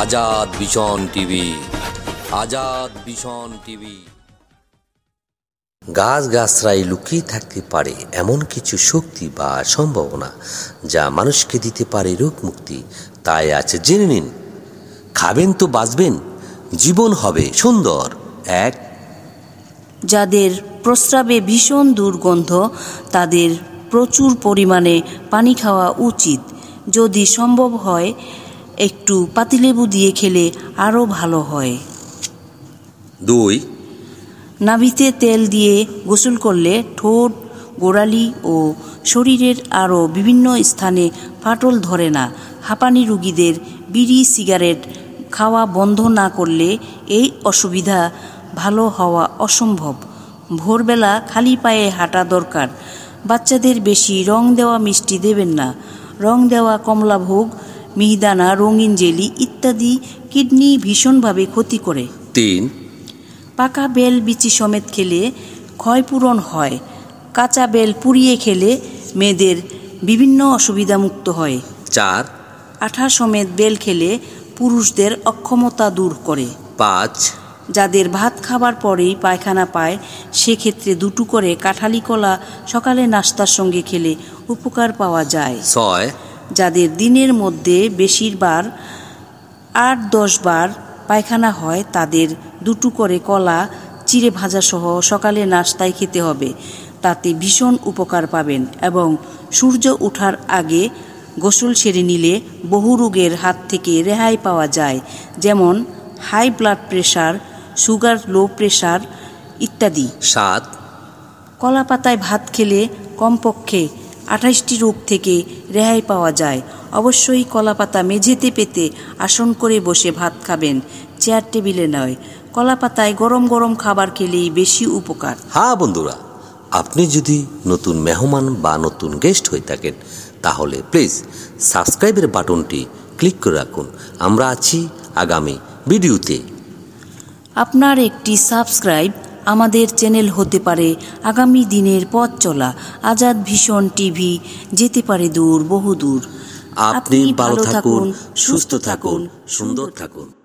আজাদ ভীষণ টিভি আজাদ ভীষণ টিভি গাছ গাছরাই লুকিয়ে থাকতে পারে এমন কিছু শক্তি বা সম্ভাবনা যা মানুষকে দিতে পারে রোগ মুক্তি তাই আছে জেনে নিন খাবেন তো বাঁচবেন জীবন হবে সুন্দর এক যাদের প্রস্রাবে ভীষণ দুর্গন্ধ তাদের প্রচুর পরিমাণে পানি খাওয়া উচিত যদি সম্ভব হয় একটু পাতিলেবু দিয়ে খেলে আরও ভালো হয় দুই নাভিতে তেল দিয়ে গোসল করলে ঠোঁট গোড়ালি ও শরীরের আরও বিভিন্ন স্থানে ফাটল ধরে না হাঁপানি রুগীদের বিড়ি সিগারেট খাওয়া বন্ধ না করলে এই অসুবিধা ভালো হওয়া অসম্ভব ভোরবেলা খালি পায়ে হাঁটা দরকার বাচ্চাদের বেশি রং দেওয়া মিষ্টি দেবেন না রং দেওয়া কমলাভোগ মিহিদানা রঙিন জেলি ইত্যাদি কিডনি ভীষণভাবে ক্ষতি করে তিন পাকা বেল বিচি সমেত খেলে ক্ষয়পূরণ হয় কাঁচা বেল পুড়িয়ে খেলে মেয়েদের বিভিন্ন অসুবিধা মুক্ত হয় চার আঠা সমেত বেল খেলে পুরুষদের অক্ষমতা দূর করে পাঁচ যাদের ভাত খাবার পরেই পায়খানা পায় সেক্ষেত্রে দুটো করে কাঁঠালি কলা সকালে নাস্তার সঙ্গে খেলে উপকার পাওয়া যায় ছয় যাদের দিনের মধ্যে বেশিরবার আট দশ বার পায়খানা হয় তাদের দুটো করে কলা চিড়ে ভাজাসহ সকালে নাস্তায় খেতে হবে তাতে ভীষণ উপকার পাবেন এবং সূর্য ওঠার আগে গোসল সেরে নিলে বহু রোগের হাত থেকে রেহাই পাওয়া যায় যেমন high blood pressure sugar low pressure ইত্যাদি সাত কলা পাতায় ভাত খেলে কমপক্ষে আঠাশটি রোগ থেকে রেহাই পাওয়া যায় অবশ্যই কলাপাতা মেঝেতে পেতে আসন করে বসে ভাত খাবেন চেয়ার টেবিলে নয় কলাপাতায় গরম গরম খাবার খেলেই বেশি উপকার হ্যাঁ বন্ধুরা আপনি যদি নতুন মেহমান বা নতুন গেস্ট হয়ে থাকেন তাহলে প্লিজ সাবস্ক্রাইবের বাটনটি ক্লিক করে রাখুন আমরা আছি আগামী ভিডিওতে আপনার একটি সাবস্ক্রাইব আমাদের চ্যানেল হতে পারে আগামী দিনের পথ চলা আজাদ ভীষণ টিভি যেতে পারে দূর বহুদূর আপনি ভালো থাকুন সুস্থ থাকুন সুন্দর থাকুন